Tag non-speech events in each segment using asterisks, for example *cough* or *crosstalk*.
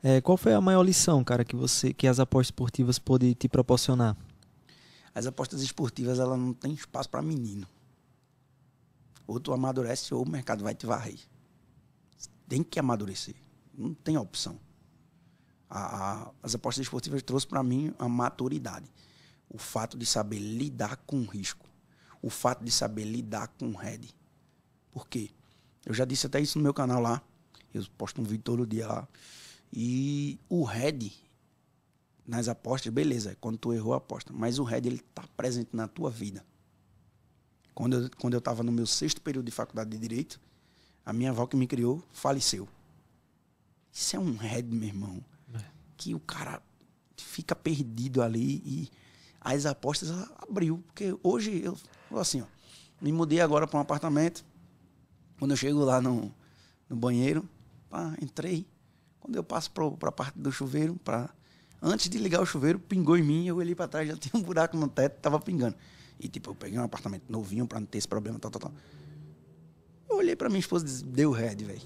É, qual foi a maior lição, cara, que você, que as apostas esportivas podem te proporcionar? As apostas esportivas, ela não tem espaço para menino. Ou tu amadurece ou o mercado vai te varrer. Tem que amadurecer. Não tem opção. A, a, as apostas esportivas trouxeram para mim a maturidade. O fato de saber lidar com risco. O fato de saber lidar com rede. Por quê? Eu já disse até isso no meu canal lá. Eu posto um vídeo todo dia lá e o Red, nas apostas, beleza, é quando tu errou a aposta, mas o Red, ele tá presente na tua vida. Quando eu, quando eu tava no meu sexto período de faculdade de Direito, a minha avó que me criou faleceu. Isso é um Red, meu irmão. É. Que o cara fica perdido ali e as apostas abriu. Porque hoje eu, assim, ó, me mudei agora para um apartamento. Quando eu chego lá no, no banheiro, pá, entrei, quando eu passo para a parte do chuveiro, pra, antes de ligar o chuveiro, pingou em mim, eu olhei para trás, já tinha um buraco no teto, tava pingando. E tipo, eu peguei um apartamento novinho para não ter esse problema, tal, tal, tal. Eu olhei para minha esposa e disse, deu red, velho.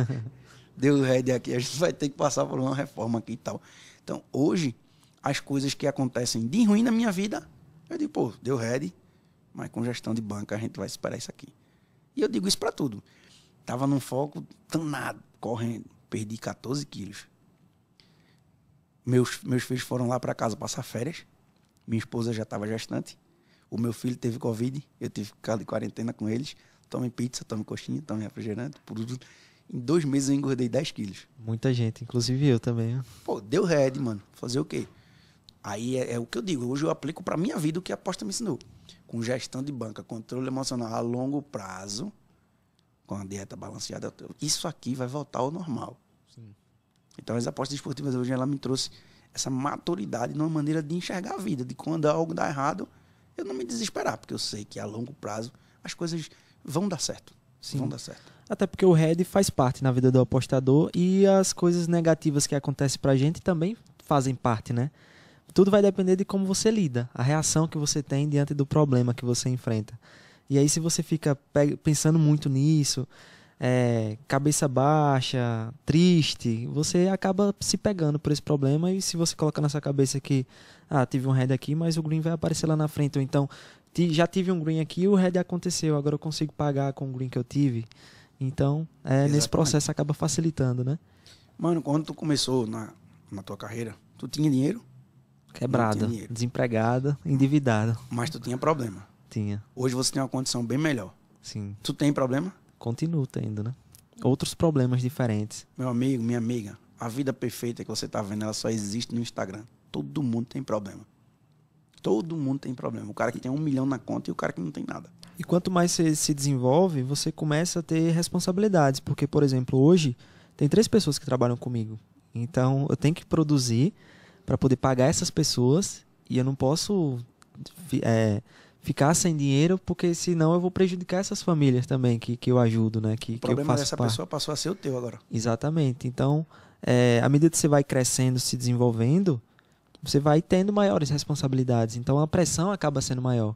*laughs* deu red aqui, a gente vai ter que passar por uma reforma aqui e tal. Então, hoje, as coisas que acontecem de ruim na minha vida, eu digo, pô, deu red, mas com gestão de banca a gente vai superar isso aqui. E eu digo isso para tudo. Tava num foco tanado, correndo perdi 14 quilos. Meus, meus filhos foram lá para casa passar férias. Minha esposa já estava gestante. O meu filho teve Covid. Eu tive que ficar de quarentena com eles. Tome pizza, tome coxinha, tome refrigerante. Em dois meses eu engordei 10 quilos. Muita gente, inclusive eu também. Né? Pô, deu red, mano. Fazer o quê? Aí é, é, o que eu digo. Hoje eu aplico para minha vida o que a aposta me ensinou. Com gestão de banca, controle emocional a longo prazo com a dieta balanceada, isso aqui vai voltar ao normal. Sim. Então, as apostas esportivas hoje, ela me trouxe essa maturidade numa maneira de enxergar a vida, de quando algo dá errado, eu não me desesperar, porque eu sei que a longo prazo as coisas vão dar certo. Sim. Vão dar certo. Até porque o red faz parte na vida do apostador e as coisas negativas que acontecem pra gente também fazem parte, né? Tudo vai depender de como você lida, a reação que você tem diante do problema que você enfrenta. E aí, se você fica pensando muito nisso, é, cabeça baixa, triste, você acaba se pegando por esse problema. E se você coloca na sua cabeça que, ah, tive um head aqui, mas o green vai aparecer lá na frente. Ou então, já tive um green aqui e o head aconteceu, agora eu consigo pagar com o green que eu tive. Então, é, nesse processo acaba facilitando, né? Mano, quando tu começou na, na tua carreira, tu tinha dinheiro? Quebrada, tinha dinheiro. desempregada, endividada. Mas tu tinha problema. Tinha. Hoje você tem uma condição bem melhor. Sim. Tu tem problema? Continuo tendo, né? Outros problemas diferentes. Meu amigo, minha amiga, a vida perfeita que você tá vendo, ela só existe no Instagram. Todo mundo tem problema. Todo mundo tem problema. O cara que tem um milhão na conta e o cara que não tem nada. E quanto mais você se desenvolve, você começa a ter responsabilidades. Porque, por exemplo, hoje tem três pessoas que trabalham comigo. Então eu tenho que produzir para poder pagar essas pessoas e eu não posso é, ficar sem dinheiro, porque senão eu vou prejudicar essas famílias também que, que eu ajudo, né? Que, o problema que eu faço dessa pessoa passou a ser o teu agora. Exatamente. Então, é, à medida que você vai crescendo, se desenvolvendo, você vai tendo maiores responsabilidades. Então, a pressão acaba sendo maior.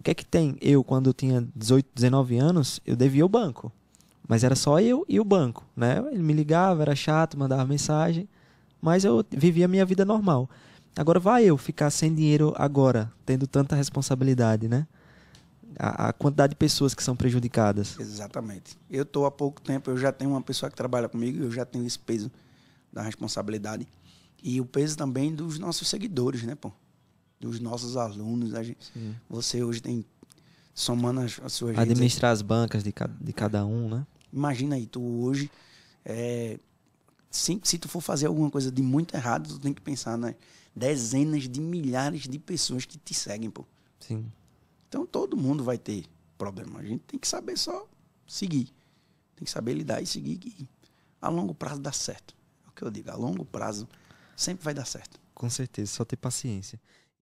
O que é que tem? Eu, quando eu tinha 18, 19 anos, eu devia o banco. Mas era só eu e o banco, né? Ele me ligava, era chato, mandava mensagem, mas eu vivia a minha vida normal. Agora vai eu ficar sem dinheiro agora, tendo tanta responsabilidade, né? A, a quantidade de pessoas que são prejudicadas. Exatamente. Eu estou há pouco tempo, eu já tenho uma pessoa que trabalha comigo, eu já tenho esse peso da responsabilidade. E o peso também dos nossos seguidores, né, pô? Dos nossos alunos. A né, gente, você hoje tem, somando as, as suas... Administrar redes, as bancas de, ca, de cada um, né? Imagina aí, tu hoje... É, se, se tu for fazer alguma coisa de muito errado, tu tem que pensar nas né? dezenas de milhares de pessoas que te seguem, pô. Sim. Então todo mundo vai ter problema. A gente tem que saber só seguir. Tem que saber lidar e seguir. E a longo prazo dá certo. É o que eu digo. A longo prazo sempre vai dar certo. Com certeza, só ter paciência.